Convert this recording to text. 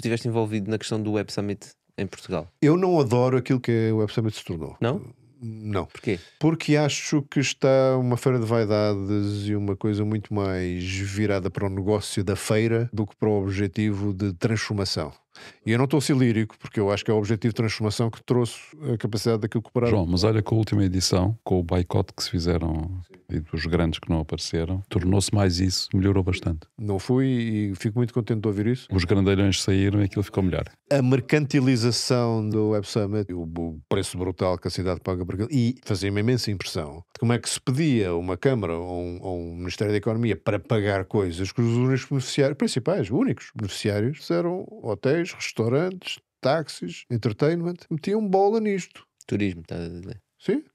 estiveste envolvido na questão do Web Summit em Portugal. Eu não adoro aquilo que o Web Summit se tornou. Não? Não. Porquê? Porque acho que está uma feira de vaidades e uma coisa muito mais virada para o negócio da feira do que para o objetivo de transformação. E eu não estou lírico, porque eu acho que é o objetivo de transformação que trouxe a capacidade daquilo que pararam. João, mas olha com a última edição, com o boicote que se fizeram Sim e dos grandes que não apareceram, tornou-se mais isso, melhorou bastante. Não fui e fico muito contente de ouvir isso. Os grandeirões saíram e aquilo ficou melhor. A mercantilização do Web Summit, o preço brutal que a cidade paga por aquilo, e fazia uma imensa impressão de como é que se pedia uma Câmara ou um, ou um Ministério da Economia para pagar coisas que os únicos beneficiários, principais, únicos beneficiários, eram hotéis, restaurantes, táxis, entertainment, metiam bola nisto. Turismo, está a dizer? Sim.